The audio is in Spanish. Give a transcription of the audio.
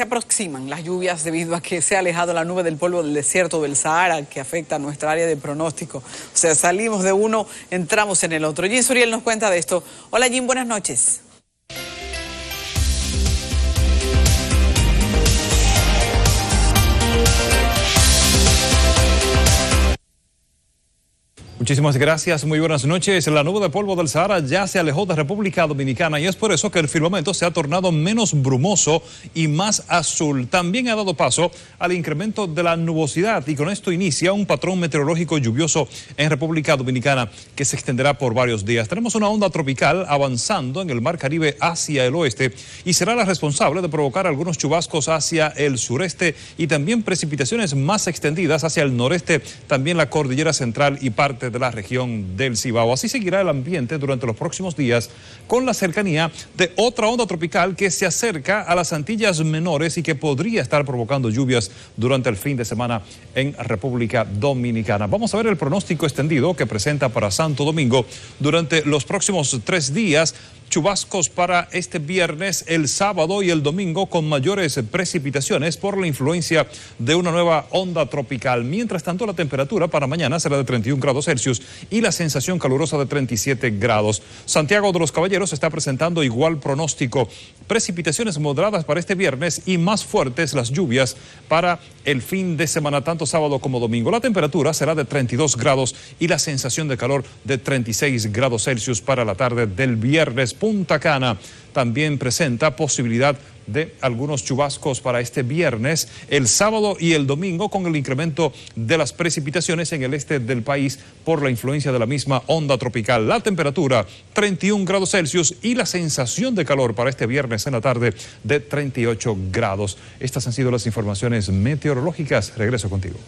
se aproximan las lluvias debido a que se ha alejado la nube del polvo del desierto del Sahara que afecta a nuestra área de pronóstico. O sea, salimos de uno, entramos en el otro. Jim Suriel nos cuenta de esto. Hola Jim, buenas noches. Muchísimas gracias, muy buenas noches. La nube de polvo del Sahara ya se alejó de República Dominicana y es por eso que el firmamento se ha tornado menos brumoso y más azul. También ha dado paso al incremento de la nubosidad y con esto inicia un patrón meteorológico lluvioso en República Dominicana que se extenderá por varios días. Tenemos una onda tropical avanzando en el Mar Caribe hacia el oeste y será la responsable de provocar algunos chubascos hacia el sureste y también precipitaciones más extendidas hacia el noreste, también la cordillera central y parte de la región del Cibao. Así seguirá el ambiente durante los próximos días con la cercanía de otra onda tropical que se acerca a las Antillas Menores y que podría estar provocando lluvias durante el fin de semana en República Dominicana. Vamos a ver el pronóstico extendido que presenta para Santo Domingo durante los próximos tres días Chubascos para este viernes, el sábado y el domingo con mayores precipitaciones por la influencia de una nueva onda tropical. Mientras tanto, la temperatura para mañana será de 31 grados Celsius y la sensación calurosa de 37 grados. Santiago de los Caballeros está presentando igual pronóstico. Precipitaciones moderadas para este viernes y más fuertes las lluvias para el fin de semana, tanto sábado como domingo. La temperatura será de 32 grados y la sensación de calor de 36 grados Celsius para la tarde del viernes. Punta Cana. También presenta posibilidad de algunos chubascos para este viernes, el sábado y el domingo con el incremento de las precipitaciones en el este del país por la influencia de la misma onda tropical. La temperatura 31 grados Celsius y la sensación de calor para este viernes en la tarde de 38 grados. Estas han sido las informaciones meteorológicas. Regreso contigo.